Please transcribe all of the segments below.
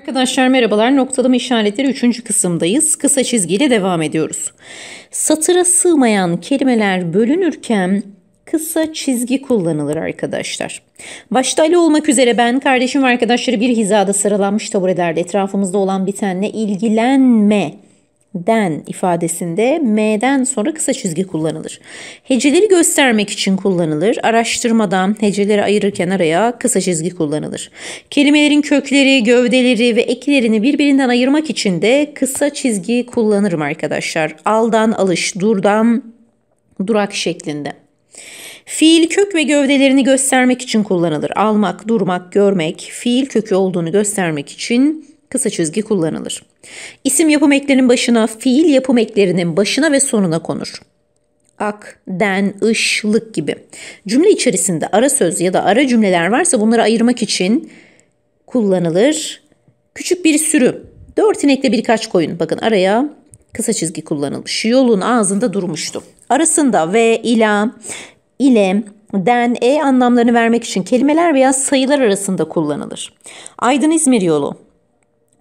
Arkadaşlar merhabalar. Noktalama işaretleri 3. kısımdayız. Kısa çizgiyle devam ediyoruz. Satıra sığmayan kelimeler bölünürken kısa çizgi kullanılır arkadaşlar. Başta Ali olmak üzere ben, kardeşim ve arkadaşları bir hizada sıralanmış taburelerle etrafımızda olan bitenle ilgilenme den ifadesinde m'den sonra kısa çizgi kullanılır. Heceleri göstermek için kullanılır. Araştırmadan heceleri ayırırken araya kısa çizgi kullanılır. Kelimelerin kökleri, gövdeleri ve eklerini birbirinden ayırmak için de kısa çizgi kullanırım arkadaşlar. Aldan alış, durdan durak şeklinde. Fiil kök ve gövdelerini göstermek için kullanılır. Almak, durmak, görmek fiil kökü olduğunu göstermek için kısa çizgi kullanılır. İsim yapım eklerinin başına, fiil yapım eklerinin başına ve sonuna konur. Ak, den, ışlık gibi. Cümle içerisinde ara söz ya da ara cümleler varsa bunları ayırmak için kullanılır. Küçük bir sürü. Dört inekle birkaç koyun. Bakın araya kısa çizgi kullanılmış. Yolun ağzında durmuştu. Arasında ve, ila, ile, den, e anlamlarını vermek için kelimeler veya sayılar arasında kullanılır. Aydın İzmir yolu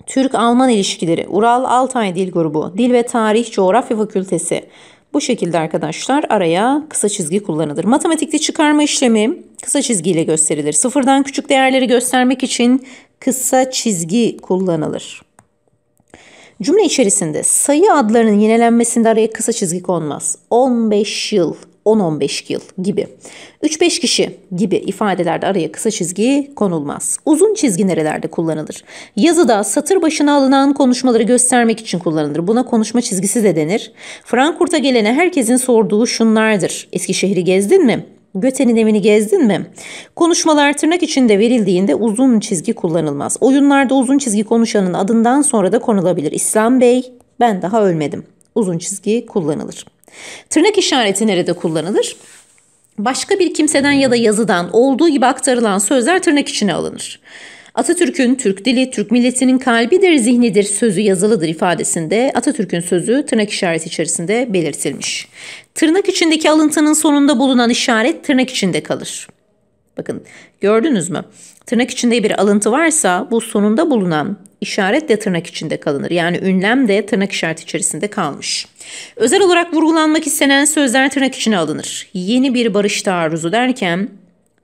Türk-Alman ilişkileri, Ural Altay Dil Grubu, Dil ve Tarih Coğrafya Fakültesi. Bu şekilde arkadaşlar araya kısa çizgi kullanılır. Matematikte çıkarma işlemi kısa çizgiyle gösterilir. Sıfırdan küçük değerleri göstermek için kısa çizgi kullanılır. Cümle içerisinde sayı adlarının yenilenmesinde araya kısa çizgi konmaz. 15 yıl 10-15 yıl gibi. 3-5 kişi gibi ifadelerde araya kısa çizgi konulmaz. Uzun çizgi nerelerde kullanılır? Yazıda satır başına alınan konuşmaları göstermek için kullanılır. Buna konuşma çizgisi de denir. Frankfurt'a gelene herkesin sorduğu şunlardır. Eskişehir'i gezdin mi? Göte'nin evini gezdin mi? Konuşmalar tırnak içinde verildiğinde uzun çizgi kullanılmaz. Oyunlarda uzun çizgi konuşanın adından sonra da konulabilir. İslam Bey, ben daha ölmedim. Uzun çizgi kullanılır. Tırnak işareti nerede kullanılır? Başka bir kimseden ya da yazıdan olduğu gibi aktarılan sözler tırnak içine alınır. Atatürk'ün Türk dili, Türk milletinin kalbidir, zihnidir, sözü yazılıdır ifadesinde Atatürk'ün sözü tırnak işareti içerisinde belirtilmiş. Tırnak içindeki alıntının sonunda bulunan işaret tırnak içinde kalır. Bakın gördünüz mü? Tırnak içinde bir alıntı varsa bu sonunda bulunan işaret de tırnak içinde kalınır. Yani ünlem de tırnak işareti içerisinde kalmış. Özel olarak vurgulanmak istenen sözler tırnak içine alınır. Yeni bir barış taarruzu derken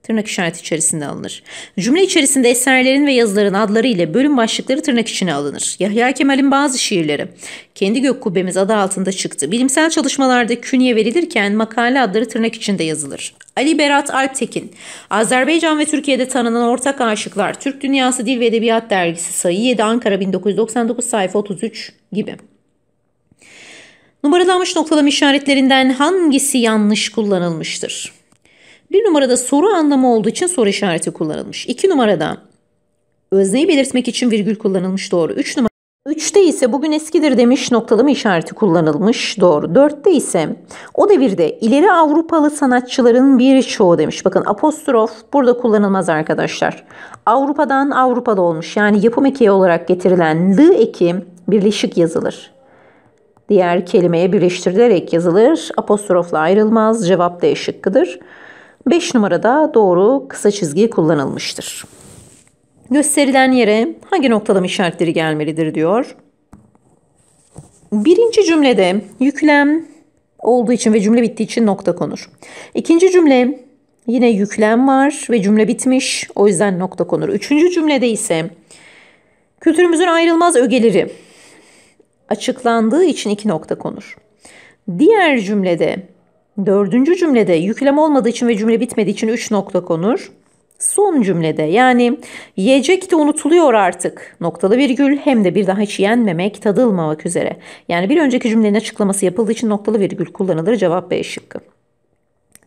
tırnak işareti içerisinde alınır. Cümle içerisinde eserlerin ve yazıların adları ile bölüm başlıkları tırnak içine alınır. Yahya Kemal'in bazı şiirleri kendi gök kubbemiz adı altında çıktı. Bilimsel çalışmalarda künye verilirken makale adları tırnak içinde yazılır. Ali Berat Alptekin, Azerbaycan ve Türkiye'de tanınan ortak aşıklar, Türk Dünyası Dil ve Edebiyat Dergisi sayı 7 Ankara 1999 sayfa 33 gibi. Numaralanmış noktalama işaretlerinden hangisi yanlış kullanılmıştır? Bir numarada soru anlamı olduğu için soru işareti kullanılmış. İki numarada özneyi belirtmek için virgül kullanılmış doğru. Üç numara Üçte ise bugün eskidir demiş noktalama işareti kullanılmış. Doğru. Dörtte ise o devirde ileri Avrupalı sanatçıların bir çoğu demiş. Bakın apostrof burada kullanılmaz arkadaşlar. Avrupa'dan Avrupalı olmuş yani yapım eki olarak getirilen lı eki birleşik yazılır diğer kelimeye birleştirilerek yazılır. Apostrofla ayrılmaz. Cevap D şıkkıdır. 5 numarada doğru kısa çizgi kullanılmıştır. Gösterilen yere hangi noktalama işaretleri gelmelidir diyor. Birinci cümlede yüklem olduğu için ve cümle bittiği için nokta konur. İkinci cümle yine yüklem var ve cümle bitmiş o yüzden nokta konur. Üçüncü cümlede ise kültürümüzün ayrılmaz ögeleri açıklandığı için iki nokta konur. Diğer cümlede, dördüncü cümlede yüklem olmadığı için ve cümle bitmediği için üç nokta konur. Son cümlede yani yiyecek de unutuluyor artık noktalı virgül hem de bir daha hiç yenmemek tadılmamak üzere. Yani bir önceki cümlenin açıklaması yapıldığı için noktalı virgül kullanılır cevap B şıkkı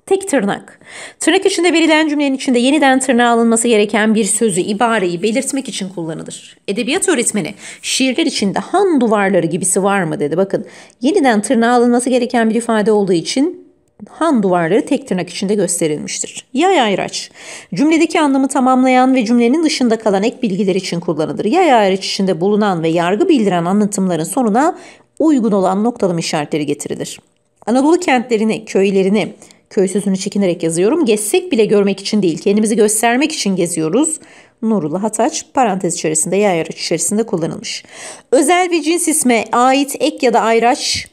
tek tırnak. Tırnak içinde verilen cümlenin içinde yeniden tırnağa alınması gereken bir sözü, ibareyi belirtmek için kullanılır. Edebiyat öğretmeni şiirler içinde han duvarları gibisi var mı dedi. Bakın yeniden tırnağa alınması gereken bir ifade olduğu için han duvarları tek tırnak içinde gösterilmiştir. Yay ayraç, cümledeki anlamı tamamlayan ve cümlenin dışında kalan ek bilgiler için kullanılır. Yay ayraç içinde bulunan ve yargı bildiren anlatımların sonuna uygun olan noktalama işaretleri getirilir. Anadolu kentlerini, köylerini, Köy sözünü çekinerek yazıyorum. Gezsek bile görmek için değil, kendimizi göstermek için geziyoruz. Nurullah Hataç parantez içerisinde yay araç içerisinde kullanılmış. Özel bir cins isme ait ek ya da ayraç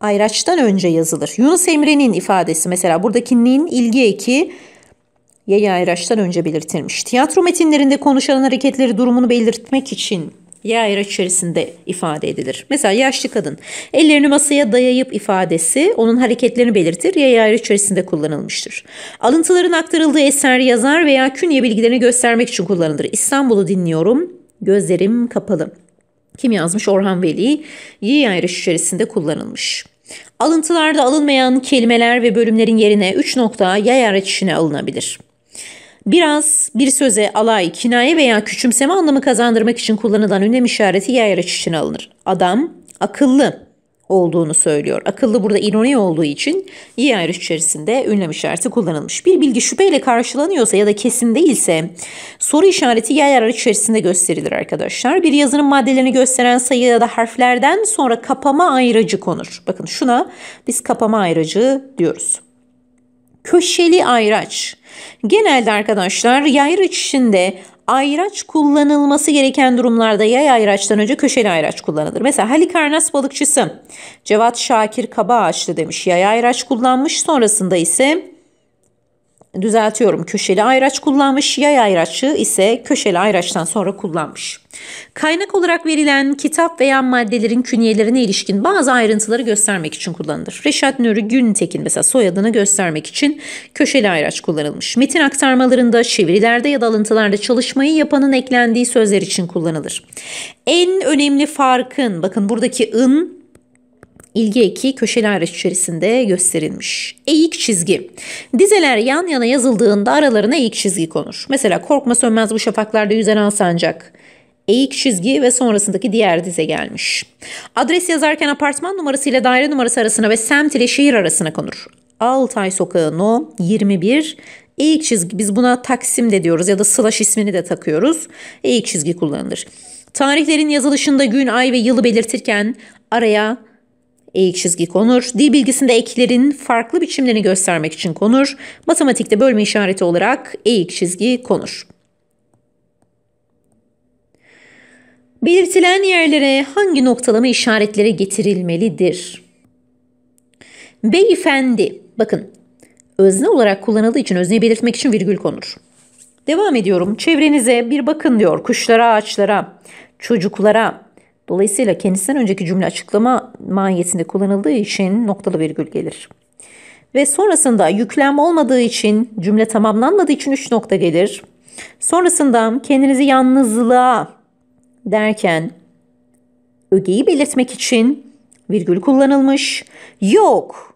ayraçtan önce yazılır. Yunus Emre'nin ifadesi mesela buradaki nin ilgi eki yay ayraçtan önce belirtilmiş. Tiyatro metinlerinde konuşanın hareketleri durumunu belirtmek için Y içerisinde ifade edilir. Mesela yaşlı kadın ellerini masaya dayayıp ifadesi onun hareketlerini belirtir. Y ayraç içerisinde kullanılmıştır. Alıntıların aktarıldığı eser yazar veya künye bilgilerini göstermek için kullanılır. İstanbul'u dinliyorum. Gözlerim kapalı. Kim yazmış? Orhan Veli. Y içerisinde kullanılmış. Alıntılarda alınmayan kelimeler ve bölümlerin yerine 3 nokta yay araç alınabilir. Biraz bir söze alay, kinaye veya küçümseme anlamı kazandırmak için kullanılan önem işareti yayraç için alınır. Adam akıllı olduğunu söylüyor. Akıllı burada ironi olduğu için iyi ayrış içerisinde ünlem işareti kullanılmış. Bir bilgi şüpheyle karşılanıyorsa ya da kesin değilse soru işareti yay ayrış içerisinde gösterilir arkadaşlar. Bir yazının maddelerini gösteren sayı ya da harflerden sonra kapama ayracı konur. Bakın şuna biz kapama ayracı diyoruz. Köşeli ayraç. Genelde arkadaşlar yayraç içinde ayraç kullanılması gereken durumlarda yay ayraçtan önce köşeli ayraç kullanılır. Mesela Halikarnas balıkçısı Cevat Şakir Kaba Ağaçlı demiş yay ayraç kullanmış sonrasında ise düzeltiyorum köşeli ayraç kullanmış. Yay ayraçı ise köşeli ayraçtan sonra kullanmış. Kaynak olarak verilen kitap veya maddelerin künyelerine ilişkin bazı ayrıntıları göstermek için kullanılır. Reşat Nuri Güntekin mesela soyadını göstermek için köşeli ayraç kullanılmış. Metin aktarmalarında, çevirilerde ya da alıntılarda çalışmayı yapanın eklendiği sözler için kullanılır. En önemli farkın bakın buradaki ın İlgi eki köşeli araç içerisinde gösterilmiş. Eğik çizgi. Dizeler yan yana yazıldığında aralarına eğik çizgi konur. Mesela korkma sönmez bu şafaklarda yüzen alsancak. Eğik çizgi ve sonrasındaki diğer dize gelmiş. Adres yazarken apartman numarası ile daire numarası arasına ve semt ile şehir arasına konur. Altay Sokağı No 21 eğik çizgi biz buna Taksim de diyoruz ya da slash ismini de takıyoruz. Eğik çizgi kullanılır. Tarihlerin yazılışında gün, ay ve yılı belirtirken araya eğik çizgi konur. Dil bilgisinde eklerin farklı biçimlerini göstermek için konur. Matematikte bölme işareti olarak eğik çizgi konur. Belirtilen yerlere hangi noktalama işaretleri getirilmelidir? Beyefendi. Bakın özne olarak kullanıldığı için özneyi belirtmek için virgül konur. Devam ediyorum. Çevrenize bir bakın diyor. Kuşlara, ağaçlara, çocuklara, Dolayısıyla kendisinden önceki cümle açıklama mahiyetinde kullanıldığı için noktalı virgül gelir. Ve sonrasında yüklem olmadığı için cümle tamamlanmadığı için 3 nokta gelir. Sonrasında kendinizi yalnızlığa derken ögeyi belirtmek için virgül kullanılmış. Yok.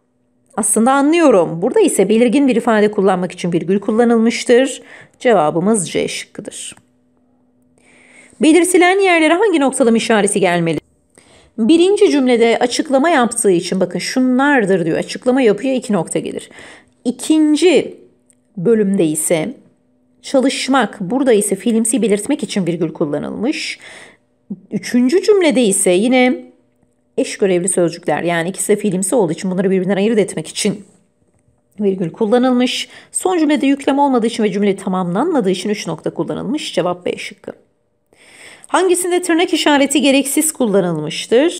Aslında anlıyorum. Burada ise belirgin bir ifade kullanmak için virgül kullanılmıştır. Cevabımız C şıkkıdır. Belirtilen yerlere hangi noktalama işareti gelmeli? Birinci cümlede açıklama yaptığı için bakın şunlardır diyor. Açıklama yapıyor iki nokta gelir. İkinci bölümde ise çalışmak burada ise fiilimsi belirtmek için virgül kullanılmış. Üçüncü cümlede ise yine eş görevli sözcükler yani ikisi de fiilimsi olduğu için bunları birbirinden ayırt etmek için virgül kullanılmış. Son cümlede yüklem olmadığı için ve cümle tamamlanmadığı için üç nokta kullanılmış. Cevap B şıkkı. Hangisinde tırnak işareti gereksiz kullanılmıştır?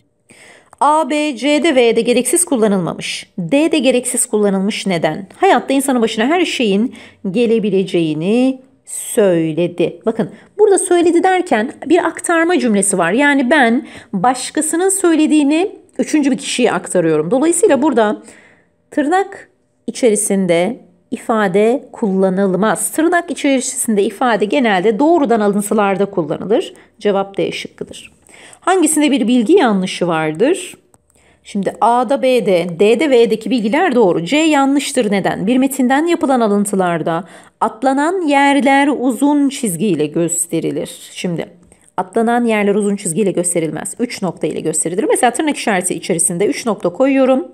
A, B, C'de V'de gereksiz kullanılmamış. D'de gereksiz kullanılmış neden? Hayatta insanın başına her şeyin gelebileceğini söyledi. Bakın burada söyledi derken bir aktarma cümlesi var. Yani ben başkasının söylediğini üçüncü bir kişiye aktarıyorum. Dolayısıyla burada tırnak içerisinde ifade kullanılmaz. Tırnak içerisinde ifade genelde doğrudan alıntılarda kullanılır. Cevap D şıkkıdır. Hangisinde bir bilgi yanlışı vardır? Şimdi A'da B'de, D'de V'deki bilgiler doğru. C yanlıştır neden? Bir metinden yapılan alıntılarda atlanan yerler uzun çizgiyle gösterilir. Şimdi atlanan yerler uzun çizgiyle gösterilmez. 3 nokta ile gösterilir. Mesela tırnak işareti içerisinde 3 nokta koyuyorum.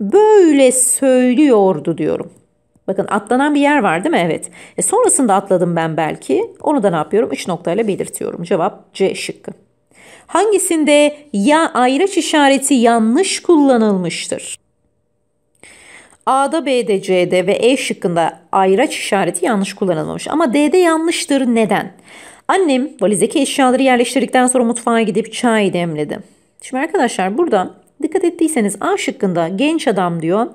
Böyle söylüyordu diyorum. Bakın atlanan bir yer var değil mi? Evet. E sonrasında atladım ben belki. Onu da ne yapıyorum? 3 noktayla belirtiyorum. Cevap C şıkkı. Hangisinde ya ayraç işareti yanlış kullanılmıştır? A'da, B'de, C'de ve E şıkkında ayraç işareti yanlış kullanılmamış. Ama D'de yanlıştır. Neden? Annem valizdeki eşyaları yerleştirdikten sonra mutfağa gidip çay demledi. Şimdi arkadaşlar burada Dikkat ettiyseniz A şıkkında genç adam diyor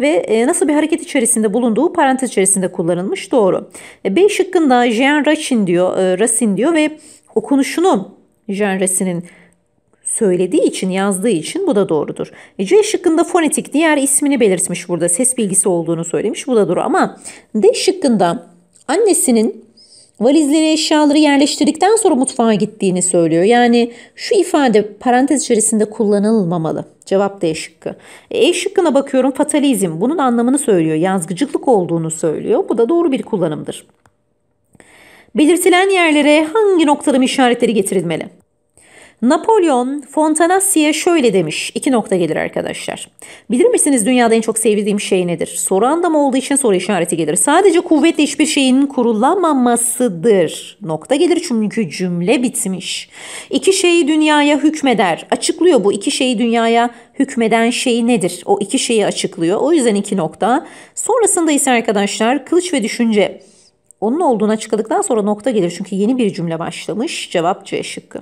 ve e, nasıl bir hareket içerisinde bulunduğu parantez içerisinde kullanılmış doğru. E, B şıkkında Jean Racine diyor, e, Racine diyor ve okunuşunu Jean Racine'in söylediği için, yazdığı için bu da doğrudur. C şıkkında fonetik diğer ismini belirtmiş burada. Ses bilgisi olduğunu söylemiş. Bu da doğru ama D şıkkında annesinin valizleri eşyaları yerleştirdikten sonra mutfağa gittiğini söylüyor. Yani şu ifade parantez içerisinde kullanılmamalı. Cevap D şıkkı. E, e şıkkına bakıyorum fatalizm bunun anlamını söylüyor. Yazgıcılık olduğunu söylüyor. Bu da doğru bir kullanımdır. Belirtilen yerlere hangi noktaların işaretleri getirilmeli? Napolyon Fontanasy'ye şöyle demiş. İki nokta gelir arkadaşlar. Bilir misiniz dünyada en çok sevdiğim şey nedir? Soru anlamı olduğu için soru işareti gelir. Sadece kuvvetle hiçbir şeyin kurulamamasıdır. Nokta gelir çünkü cümle bitmiş. İki şeyi dünyaya hükmeder. Açıklıyor bu iki şeyi dünyaya hükmeden şey nedir? O iki şeyi açıklıyor. O yüzden iki nokta. Sonrasında ise arkadaşlar kılıç ve düşünce. Onun olduğunu açıkladıktan sonra nokta gelir çünkü yeni bir cümle başlamış. Cevap C şıkkı.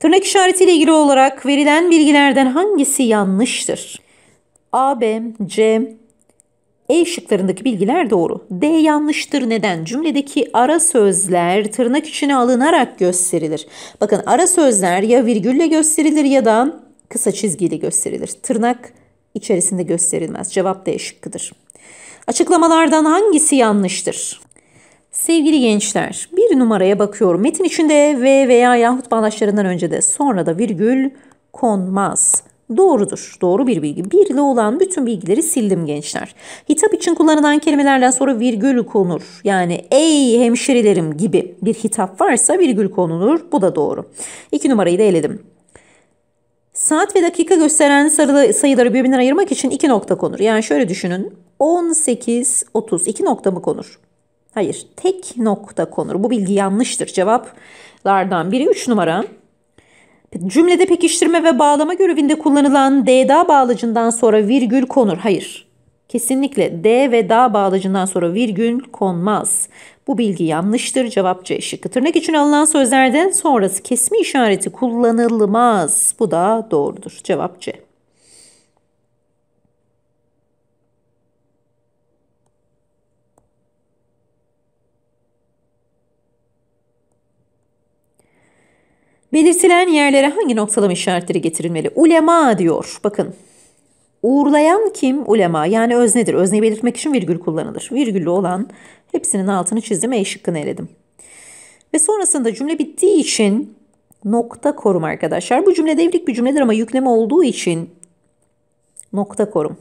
Tırnak işaretiyle ilgili olarak verilen bilgilerden hangisi yanlıştır? A, B, C, E şıklarındaki bilgiler doğru. D yanlıştır. Neden? Cümledeki ara sözler tırnak içine alınarak gösterilir. Bakın ara sözler ya virgülle gösterilir ya da kısa çizgiyle gösterilir. Tırnak içerisinde gösterilmez. Cevap D şıkkıdır. Açıklamalardan hangisi yanlıştır? Sevgili gençler, bir numaraya bakıyorum. Metin içinde v veya yahut bağlaçlarından önce de sonra da virgül konmaz. Doğrudur. Doğru bir bilgi. Bir ile olan bütün bilgileri sildim gençler. Hitap için kullanılan kelimelerden sonra virgül konur. Yani ey hemşerilerim gibi bir hitap varsa virgül konulur. Bu da doğru. İki numarayı da eledim. Saat ve dakika gösteren sarılı sayıları birbirinden ayırmak için iki nokta konur. Yani şöyle düşünün. 18.30 iki nokta mı konur? Hayır tek nokta konur. Bu bilgi yanlıştır. Cevaplardan biri 3 numara. Cümlede pekiştirme ve bağlama görevinde kullanılan D-da bağlacından sonra virgül konur. Hayır. Kesinlikle D ve da bağlacından sonra virgül konmaz. Bu bilgi yanlıştır. Cevap C şıkkı. Tırnak için alınan sözlerden sonrası kesme işareti kullanılmaz. Bu da doğrudur. Cevap C. Belirtilen yerlere hangi noktalama işaretleri getirilmeli? Ulema diyor. Bakın. Uğurlayan kim? Ulema. Yani öznedir. Özneyi belirtmek için virgül kullanılır. Virgüllü olan hepsinin altını çizdim. E şıkkını eledim. Ve sonrasında cümle bittiği için nokta korum arkadaşlar. Bu cümle devrik bir cümledir ama yükleme olduğu için nokta korum.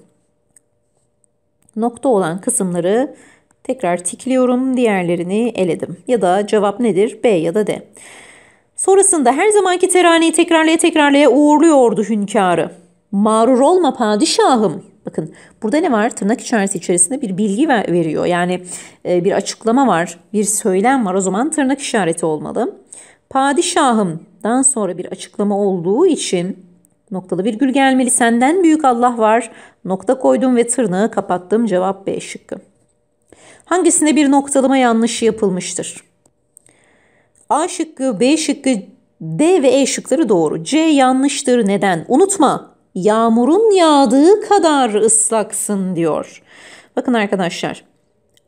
Nokta olan kısımları tekrar tikliyorum. Diğerlerini eledim. Ya da cevap nedir? B ya da D. Sonrasında her zamanki teraneyi tekrarlaya tekrarlaya uğurluyordu hünkârı. Mağrur olma padişahım. Bakın burada ne var? Tırnak işareti içerisinde bir bilgi veriyor. Yani e, bir açıklama var, bir söylem var. O zaman tırnak işareti olmalı. Padişahımdan sonra bir açıklama olduğu için noktalı virgül gelmeli. Senden büyük Allah var. Nokta koydum ve tırnağı kapattım. Cevap B şıkkı. Hangisinde bir noktalama yanlışı yapılmıştır? A şıkkı, B şıkkı, D ve E şıkları doğru. C yanlıştır. Neden? Unutma. Yağmurun yağdığı kadar ıslaksın diyor. Bakın arkadaşlar.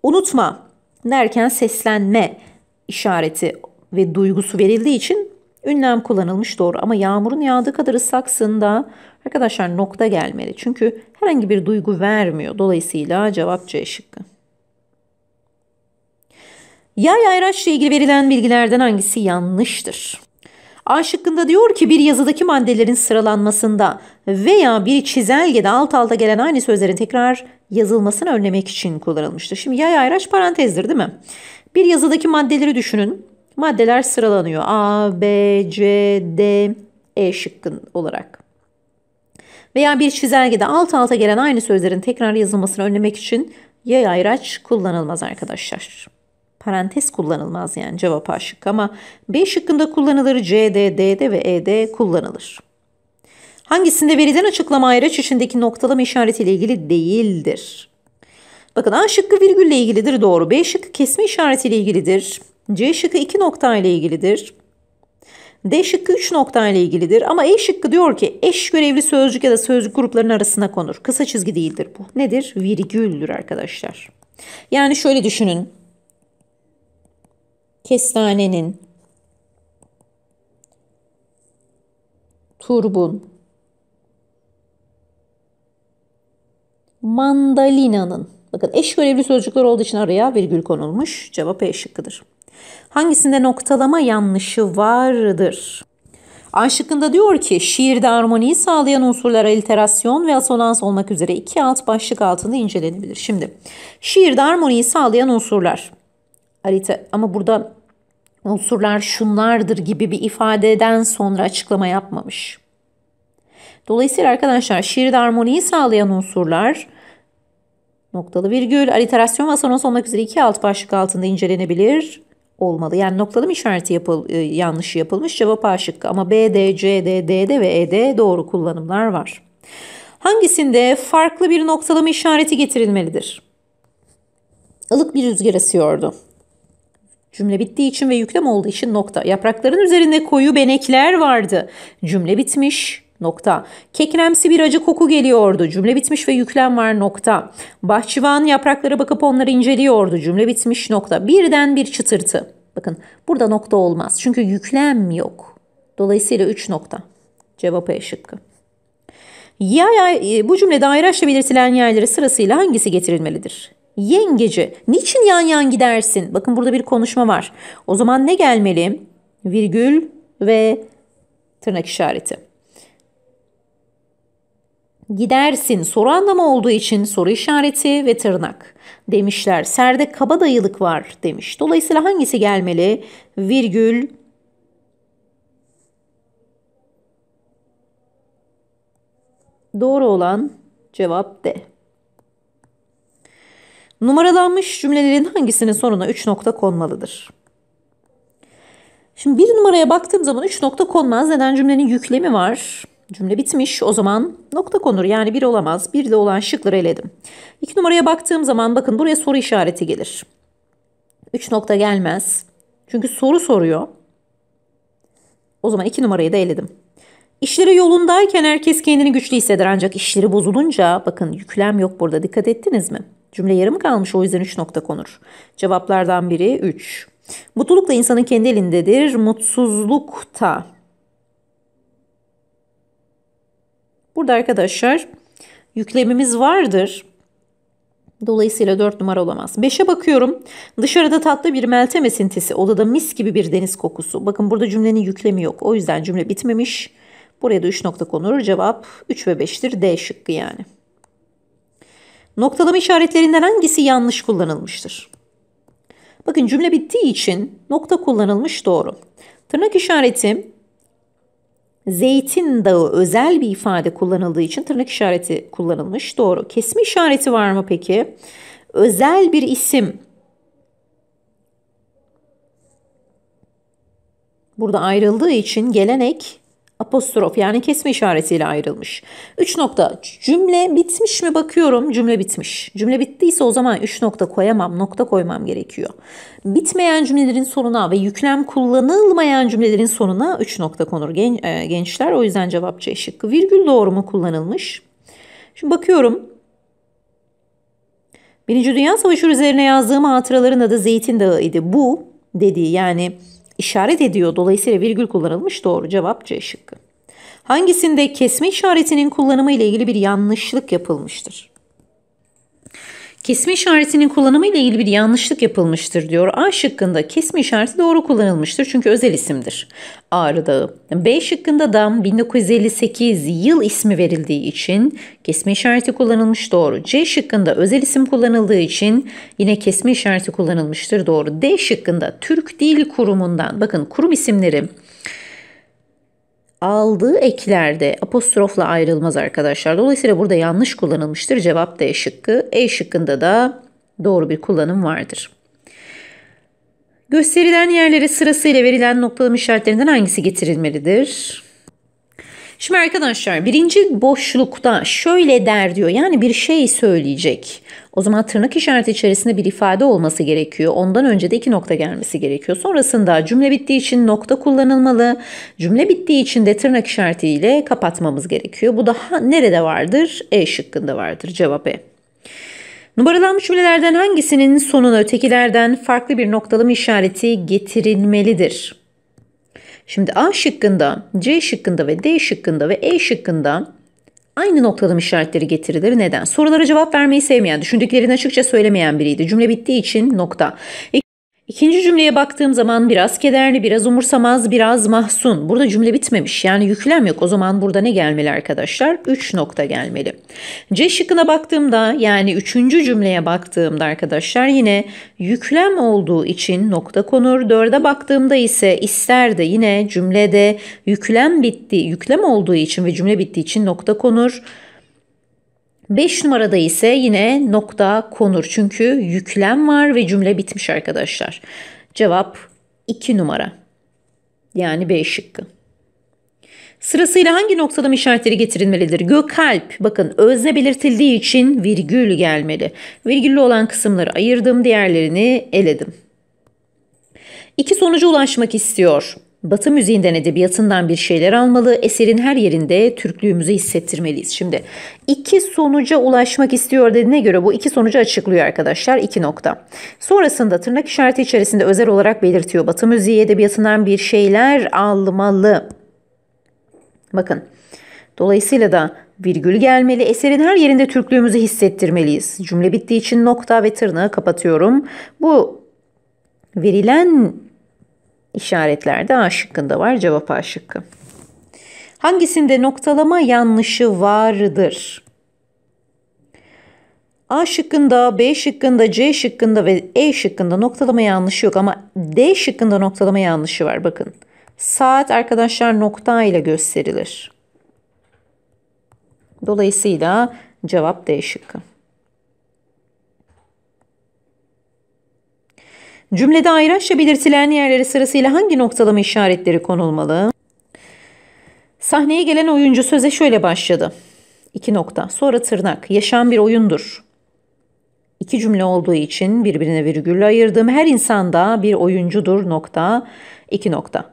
Unutma derken seslenme işareti ve duygusu verildiği için ünlem kullanılmış doğru ama yağmurun yağdığı kadar ıslaksın da arkadaşlar nokta gelmeli. Çünkü herhangi bir duygu vermiyor. Dolayısıyla cevap C şıkkı. Yay ayraçla ilgili verilen bilgilerden hangisi yanlıştır? A şıkkında diyor ki bir yazıdaki maddelerin sıralanmasında veya bir çizelgede alt alta gelen aynı sözlerin tekrar yazılmasını önlemek için kullanılmıştır. Şimdi yay ayraç parantezdir değil mi? Bir yazıdaki maddeleri düşünün. Maddeler sıralanıyor. A, B, C, D, E şıkkın olarak. Veya bir çizelgede alt alta gelen aynı sözlerin tekrar yazılmasını önlemek için yay ayraç kullanılmaz arkadaşlar. Parantez kullanılmaz yani cevap A şıkkı ama B şıkkında kullanılır, D D'de ve E'de kullanılır. Hangisinde verilen açıklama ayraç içindeki noktalama işaretiyle ilgili değildir? Bakın A şıkkı virgülle ilgilidir doğru. B şıkkı kesme işaretiyle ilgilidir. C şıkkı iki nokta ile ilgilidir. D şıkkı 3 nokta ile ilgilidir ama E şıkkı diyor ki eş görevli sözcük ya da sözcük gruplarının arasına konur. Kısa çizgi değildir bu. Nedir? Virgüldür arkadaşlar. Yani şöyle düşünün kestanenin, turbun, mandalinanın. Bakın eş görevli sözcükler olduğu için araya virgül konulmuş. Cevap E şıkkıdır. Hangisinde noktalama yanlışı vardır? A şıkkında diyor ki şiirde armoniyi sağlayan unsurlar aliterasyon ve asonans olmak üzere iki alt başlık altında incelenebilir. Şimdi şiirde armoniyi sağlayan unsurlar. Alite, ama burada unsurlar şunlardır gibi bir ifadeden sonra açıklama yapmamış. Dolayısıyla arkadaşlar şiirde armoniyi sağlayan unsurlar noktalı virgül, aliterasyon ve sonun sonmak üzere iki alt başlık altında incelenebilir olmalı. Yani noktalı mı işareti yapıl, e, yanlışı yapılmış cevap A şıkkı ama B, D, C, D, D D ve E E'de doğru kullanımlar var. Hangisinde farklı bir noktalama işareti getirilmelidir? Ilık bir rüzgar esiyordu. Cümle bittiği için ve yüklem olduğu için nokta. Yaprakların üzerinde koyu benekler vardı. Cümle bitmiş. Nokta. Kekremsi bir acı koku geliyordu. Cümle bitmiş ve yüklem var nokta. Bahçıvan yapraklara bakıp onları inceliyordu. Cümle bitmiş nokta. Birden bir çıtırtı. Bakın burada nokta olmaz. Çünkü yüklem yok. Dolayısıyla 3 nokta. Cevap E şıkkı. Ya, ya, e, bu cümlede ayraçla belirtilen yerlere sırasıyla hangisi getirilmelidir? yengeci niçin yan yan gidersin? Bakın burada bir konuşma var. O zaman ne gelmeli? Virgül ve tırnak işareti. Gidersin soru anlamı olduğu için soru işareti ve tırnak demişler. Serde kaba dayılık var demiş. Dolayısıyla hangisi gelmeli? Virgül Doğru olan cevap D. Numaralanmış cümlelerin hangisinin sonuna 3 nokta konmalıdır? Şimdi bir numaraya baktığım zaman 3 nokta konmaz. Neden cümlenin yüklemi var? Cümle bitmiş. O zaman nokta konur. Yani bir olamaz. Bir de olan şıkları eledim. 2 numaraya baktığım zaman bakın buraya soru işareti gelir. 3 nokta gelmez. Çünkü soru soruyor. O zaman 2 numarayı da eledim. İşleri yolundayken herkes kendini güçlü hisseder ancak işleri bozulunca bakın yüklem yok burada dikkat ettiniz mi? Cümle yarım kalmış o yüzden 3 nokta konur. Cevaplardan biri 3. Mutluluk da insanın kendi elindedir. Mutsuzluk da. Burada arkadaşlar yüklemimiz vardır. Dolayısıyla 4 numara olamaz. 5'e bakıyorum. Dışarıda tatlı bir meltem esintisi, odada mis gibi bir deniz kokusu. Bakın burada cümlenin yüklemi yok. O yüzden cümle bitmemiş. Buraya da 3 nokta konur. Cevap 3 ve 5'tir. D şıkkı yani. Noktalama işaretlerinden hangisi yanlış kullanılmıştır? Bakın cümle bittiği için nokta kullanılmış doğru. Tırnak işareti zeytin dağı özel bir ifade kullanıldığı için tırnak işareti kullanılmış doğru. Kesme işareti var mı peki? Özel bir isim. Burada ayrıldığı için gelenek apostrof yani kesme işaretiyle ayrılmış. 3 nokta cümle bitmiş mi bakıyorum cümle bitmiş. Cümle bittiyse o zaman 3 nokta koyamam nokta koymam gerekiyor. Bitmeyen cümlelerin sonuna ve yüklem kullanılmayan cümlelerin sonuna 3 nokta konur Gen, e, gençler. O yüzden cevap C şıkkı. Virgül doğru mu kullanılmış? Şimdi bakıyorum. Birinci Dünya Savaşı üzerine yazdığım hatıraların adı Zeytin Dağı idi. Bu dediği yani işaret ediyor. Dolayısıyla virgül kullanılmış doğru cevap C şıkkı. Hangisinde kesme işaretinin kullanımı ile ilgili bir yanlışlık yapılmıştır? Kesme işaretinin kullanımı ile ilgili bir yanlışlık yapılmıştır diyor. A şıkkında kesme işareti doğru kullanılmıştır çünkü özel isimdir. Ağrı Dağı. B şıkkında dam 1958 yıl ismi verildiği için kesme işareti kullanılmış doğru. C şıkkında özel isim kullanıldığı için yine kesme işareti kullanılmıştır doğru. D şıkkında Türk Dil Kurumu'ndan bakın kurum isimleri aldığı eklerde apostrofla ayrılmaz arkadaşlar. Dolayısıyla burada yanlış kullanılmıştır. Cevap D şıkkı. E şıkkında da doğru bir kullanım vardır. Gösterilen yerlere sırasıyla verilen noktalama işaretlerinden hangisi getirilmelidir? Şimdi arkadaşlar birinci boşlukta şöyle der diyor. Yani bir şey söyleyecek. O zaman tırnak işareti içerisinde bir ifade olması gerekiyor. Ondan önce de iki nokta gelmesi gerekiyor. Sonrasında cümle bittiği için nokta kullanılmalı. Cümle bittiği için de tırnak işaretiyle kapatmamız gerekiyor. Bu daha nerede vardır? E şıkkında vardır cevap E. Numaralanmış cümlelerden hangisinin sonuna ötekilerden farklı bir noktalama işareti getirilmelidir? Şimdi A şıkkında, C şıkkında ve D şıkkında ve E şıkkında Aynı noktadan işaretleri getirilir. Neden? Sorulara cevap vermeyi sevmeyen, düşündüklerini açıkça söylemeyen biriydi. Cümle bittiği için nokta. İkinci cümleye baktığım zaman biraz kederli, biraz umursamaz, biraz mahzun. Burada cümle bitmemiş. Yani yüklem yok. O zaman burada ne gelmeli arkadaşlar? 3 nokta gelmeli. C şıkkına baktığımda yani üçüncü cümleye baktığımda arkadaşlar yine yüklem olduğu için nokta konur. Dörde baktığımda ise ister de yine cümlede yüklem bitti, yüklem olduğu için ve cümle bittiği için nokta konur. 5 numarada ise yine nokta konur. Çünkü yüklem var ve cümle bitmiş arkadaşlar. Cevap 2 numara. Yani B şıkkı. Sırasıyla hangi noktalama işaretleri getirilmelidir? Gökalp bakın özne belirtildiği için virgül gelmeli. Virgüllü olan kısımları ayırdım, diğerlerini eledim. İki sonuca ulaşmak istiyor. Batı müziğinden edebiyatından bir şeyler almalı, eserin her yerinde Türklüğümüzü hissettirmeliyiz. Şimdi iki sonuca ulaşmak istiyor dediğine göre bu iki sonucu açıklıyor arkadaşlar. iki nokta. Sonrasında tırnak işareti içerisinde özel olarak belirtiyor. Batı müziği edebiyatından bir şeyler almalı. Bakın. Dolayısıyla da virgül gelmeli, eserin her yerinde Türklüğümüzü hissettirmeliyiz. Cümle bittiği için nokta ve tırnağı kapatıyorum. Bu verilen İşaretler de A şıkkında var. Cevap A şıkkı. Hangisinde noktalama yanlışı vardır? A şıkkında, B şıkkında, C şıkkında ve E şıkkında noktalama yanlışı yok ama D şıkkında noktalama yanlışı var bakın. Saat arkadaşlar nokta ile gösterilir. Dolayısıyla cevap D şıkkı. Cümlede ayraçça belirtilen yerleri sırasıyla hangi noktalama işaretleri konulmalı? Sahneye gelen oyuncu söze şöyle başladı. İki nokta. Sonra tırnak. Yaşam bir oyundur. İki cümle olduğu için birbirine virgülle ayırdım. Her insanda bir oyuncudur nokta. İki nokta.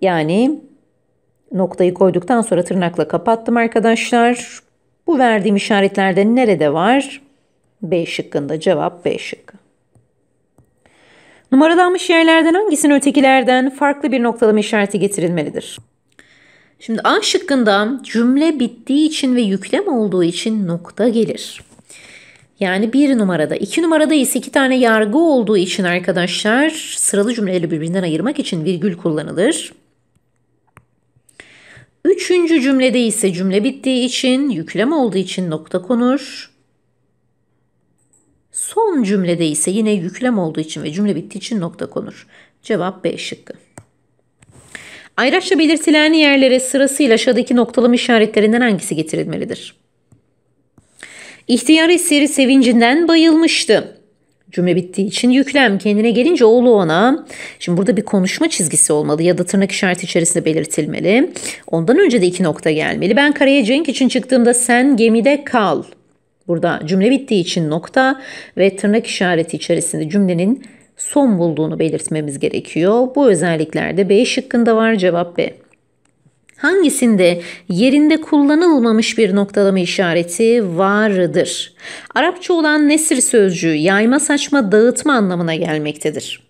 Yani noktayı koyduktan sonra tırnakla kapattım arkadaşlar. Bu verdiğim işaretlerde nerede var? B şıkkında cevap B şıkkı. Numaralanmış yerlerden hangisinin ötekilerden farklı bir noktalama işareti getirilmelidir? Şimdi A şıkkında cümle bittiği için ve yüklem olduğu için nokta gelir. Yani bir numarada. iki numarada ise iki tane yargı olduğu için arkadaşlar sıralı cümleleri birbirinden ayırmak için virgül kullanılır. Üçüncü cümlede ise cümle bittiği için, yüklem olduğu için nokta konur. Son cümlede ise yine yüklem olduğu için ve cümle bittiği için nokta konur. Cevap B şıkkı. Ayraçla belirtilen yerlere sırasıyla aşağıdaki noktalama işaretlerinden hangisi getirilmelidir? İhtiyar eseri sevincinden bayılmıştı. Cümle bittiği için yüklem kendine gelince oğlu ona. Şimdi burada bir konuşma çizgisi olmalı ya da tırnak işareti içerisinde belirtilmeli. Ondan önce de iki nokta gelmeli. Ben karaya Cenk için çıktığımda sen gemide kal Burada cümle bittiği için nokta ve tırnak işareti içerisinde cümlenin son bulduğunu belirtmemiz gerekiyor. Bu özelliklerde B şıkkında var cevap B. Hangisinde yerinde kullanılmamış bir noktalama işareti vardır? Arapça olan nesir sözcüğü yayma saçma dağıtma anlamına gelmektedir.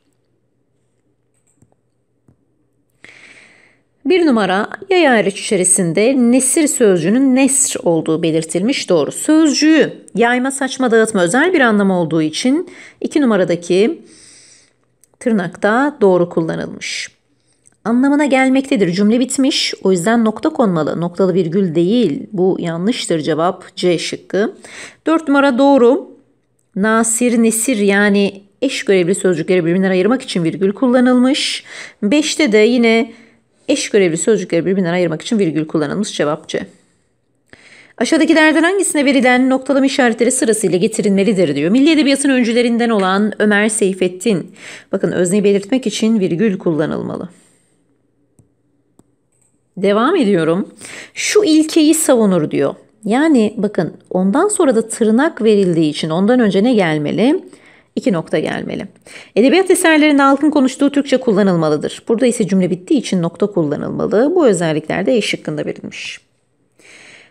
Bir numara yay hariç içerisinde nesir sözcüğünün nesr olduğu belirtilmiş doğru. Sözcüğü yayma saçma dağıtma özel bir anlam olduğu için iki numaradaki tırnakta doğru kullanılmış. Anlamına gelmektedir. Cümle bitmiş. O yüzden nokta konmalı. Noktalı virgül değil. Bu yanlıştır cevap C şıkkı. Dört numara doğru. Nasir, nesir yani eş görevli sözcükleri birbirinden ayırmak için virgül kullanılmış. Beşte de yine Eş görevli sözcükleri birbirinden ayırmak için virgül kullanılmış cevap C. Aşağıdakilerden hangisine verilen noktalama işaretleri sırasıyla getirilmelidir diyor. Milli Edebiyat'ın öncülerinden olan Ömer Seyfettin. Bakın özneyi belirtmek için virgül kullanılmalı. Devam ediyorum. Şu ilkeyi savunur diyor. Yani bakın ondan sonra da tırnak verildiği için ondan önce ne gelmeli? İki nokta gelmeli. Edebiyat eserlerinde halkın konuştuğu Türkçe kullanılmalıdır. Burada ise cümle bittiği için nokta kullanılmalı. Bu özellikler de E şıkkında verilmiş.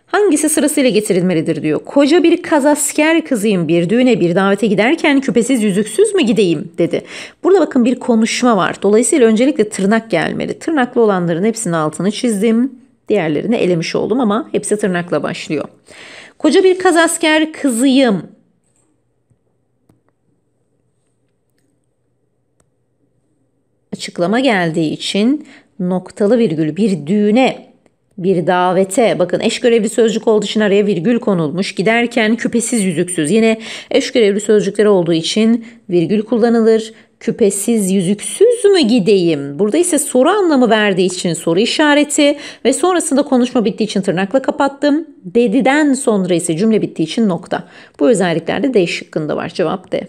Hangisi sırasıyla getirilmelidir diyor. Koca bir kazasker kızıyım bir düğüne bir davete giderken küpesiz yüzüksüz mü gideyim dedi. Burada bakın bir konuşma var. Dolayısıyla öncelikle tırnak gelmeli. Tırnaklı olanların hepsinin altını çizdim. Diğerlerini elemiş oldum ama hepsi tırnakla başlıyor. Koca bir kazasker kızıyım açıklama geldiği için noktalı virgül bir düğüne bir davete bakın eş görevli sözcük olduğu için araya virgül konulmuş. Giderken küpesiz yüzüksüz yine eş görevli sözcükleri olduğu için virgül kullanılır. Küpesiz yüzüksüz mü gideyim? Burada ise soru anlamı verdiği için soru işareti ve sonrasında konuşma bittiği için tırnakla kapattım. Dediden sonra ise cümle bittiği için nokta. Bu özelliklerde D şıkkında var cevap D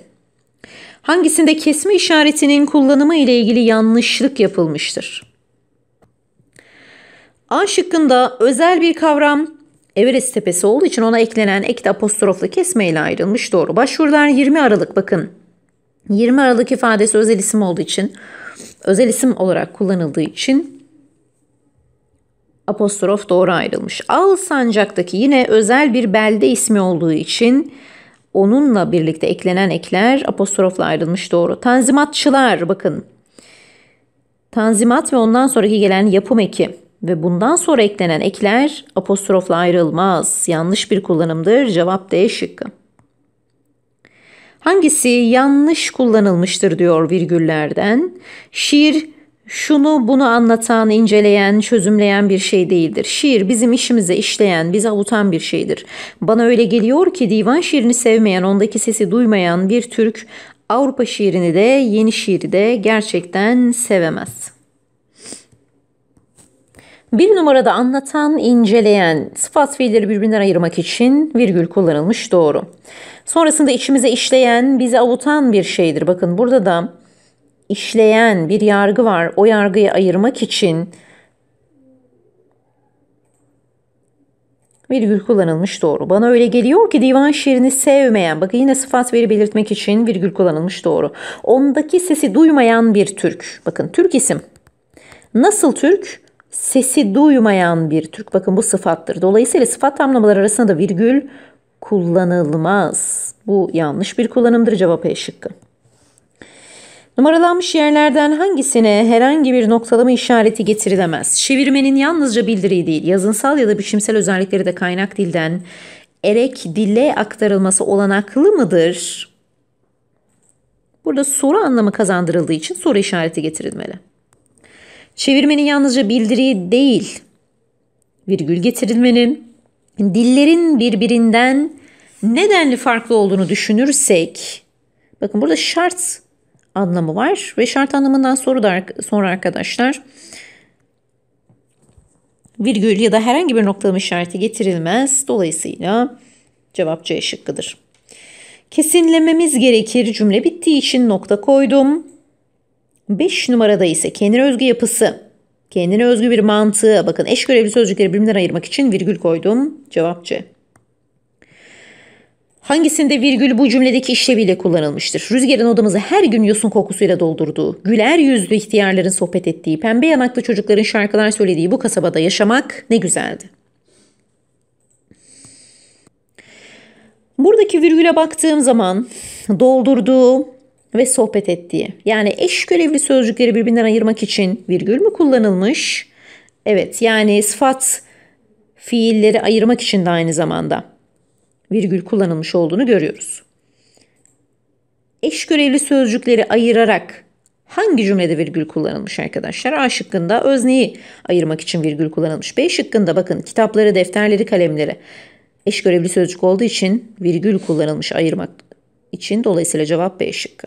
hangisinde kesme işaretinin kullanımı ile ilgili yanlışlık yapılmıştır? A şıkkında özel bir kavram Everest tepesi olduğu için ona eklenen ek de apostrofla kesme ile ayrılmış doğru. Başvurular 20 Aralık bakın. 20 Aralık ifadesi özel isim olduğu için özel isim olarak kullanıldığı için apostrof doğru ayrılmış. Al Sancak'taki yine özel bir belde ismi olduğu için onunla birlikte eklenen ekler apostrofla ayrılmış doğru. Tanzimatçılar bakın. Tanzimat ve ondan sonraki gelen yapım eki ve bundan sonra eklenen ekler apostrofla ayrılmaz. Yanlış bir kullanımdır. Cevap D şıkkı. Hangisi yanlış kullanılmıştır diyor virgüllerden. Şiir şunu bunu anlatan, inceleyen, çözümleyen bir şey değildir. Şiir bizim işimize işleyen, bizi avutan bir şeydir. Bana öyle geliyor ki divan şiirini sevmeyen, ondaki sesi duymayan bir Türk Avrupa şiirini de yeni şiiri de gerçekten sevemez. Bir numarada anlatan, inceleyen, sıfat fiilleri birbirinden ayırmak için virgül kullanılmış doğru. Sonrasında içimize işleyen, bizi avutan bir şeydir. Bakın burada da işleyen bir yargı var. O yargıyı ayırmak için virgül kullanılmış doğru. Bana öyle geliyor ki divan şiirini sevmeyen, bakın yine sıfat veri belirtmek için virgül kullanılmış doğru. Ondaki sesi duymayan bir Türk. Bakın Türk isim. Nasıl Türk? Sesi duymayan bir Türk. Bakın bu sıfattır. Dolayısıyla sıfat tamlamalar arasında da virgül kullanılmaz. Bu yanlış bir kullanımdır cevap E şıkkı. Numaralanmış yerlerden hangisine herhangi bir noktalama işareti getirilemez. Çevirmenin yalnızca bildiriyi değil, yazınsal ya da biçimsel özellikleri de kaynak dilden erek dille aktarılması olanaklı mıdır? Burada soru anlamı kazandırıldığı için soru işareti getirilmeli. Çevirmenin yalnızca bildiriyi değil, virgül getirilmenin dillerin birbirinden nedenli farklı olduğunu düşünürsek, bakın burada şart anlamı var. Ve şart anlamından soru da sonra arkadaşlar virgül ya da herhangi bir noktalama işareti getirilmez. Dolayısıyla cevap C şıkkıdır. Kesinlememiz gerekir cümle bittiği için nokta koydum. 5 numarada ise kendine özgü yapısı, kendine özgü bir mantığı, bakın eş görevli sözcükleri birbirinden ayırmak için virgül koydum. Cevap C. Hangisinde virgül bu cümledeki işleviyle kullanılmıştır? Rüzgarın odamızı her gün yosun kokusuyla doldurduğu, güler yüzlü ihtiyarların sohbet ettiği, pembe yanaklı çocukların şarkılar söylediği bu kasabada yaşamak ne güzeldi. Buradaki virgüle baktığım zaman doldurduğu ve sohbet ettiği. Yani eş görevli sözcükleri birbirinden ayırmak için virgül mü kullanılmış? Evet yani sıfat fiilleri ayırmak için de aynı zamanda virgül kullanılmış olduğunu görüyoruz. Eş görevli sözcükleri ayırarak hangi cümlede virgül kullanılmış arkadaşlar? A şıkkında özneyi ayırmak için virgül kullanılmış. B şıkkında bakın kitapları, defterleri, kalemleri eş görevli sözcük olduğu için virgül kullanılmış ayırmak için dolayısıyla cevap B şıkkı.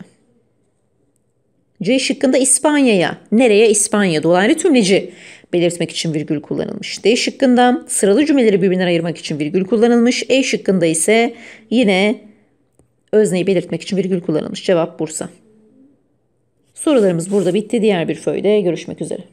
C şıkkında İspanya'ya, nereye İspanya dolaylı tümleci belirtmek için virgül kullanılmış. D şıkkında sıralı cümleleri birbirinden ayırmak için virgül kullanılmış. E şıkkında ise yine özneyi belirtmek için virgül kullanılmış. Cevap Bursa. Sorularımız burada bitti. Diğer bir föyde görüşmek üzere.